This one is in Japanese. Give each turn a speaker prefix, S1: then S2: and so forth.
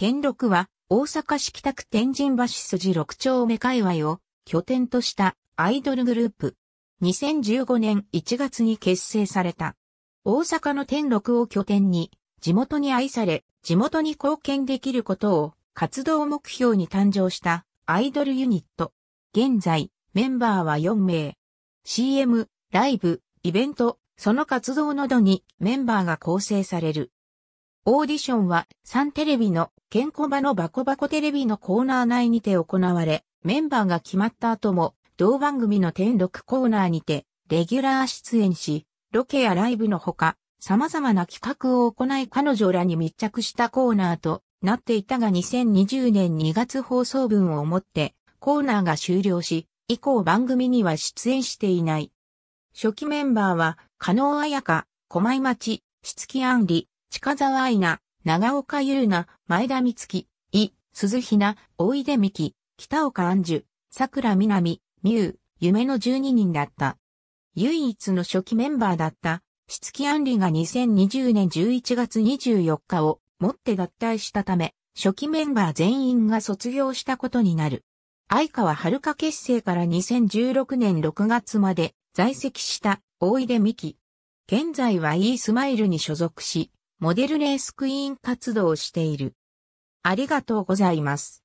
S1: 天禄は大阪市北区天神橋筋六丁目界隈
S2: を拠点としたアイドルグループ。2015年1月に結成された。大阪の天禄を拠点に地元に愛され地元に貢献できることを活動目標に誕生したアイドルユニット。現在メンバーは4名。CM、ライブ、イベント、その活動などにメンバーが構成される。オーディションは、サンテレビの、ケンコバのバコバコテレビのコーナー内にて行われ、メンバーが決まった後も、同番組の天録コーナーにて、レギュラー出演し、ロケやライブのほか、様々な企画を行い彼女らに密着したコーナーとなっていたが2020年2月放送分をもってコーナーが終了し、以降番組には出演していない。初期メンバーは、加納彩香、小前町、しつきあんり、近沢愛菜、長岡優奈、前田美月、伊、鈴ひな、大井出美希、北岡安寿、桜南、美優、夢の12人だった。唯一の初期メンバーだった、し木安里が2020年11月24日をもって脱退したため、初期メンバー全員が卒業したことになる。相川春香結成から2016年6月まで在籍した大井出美希。現在は e スマイルに所属し、モデルレースクイーン活動をして
S1: いる。ありがとうございます。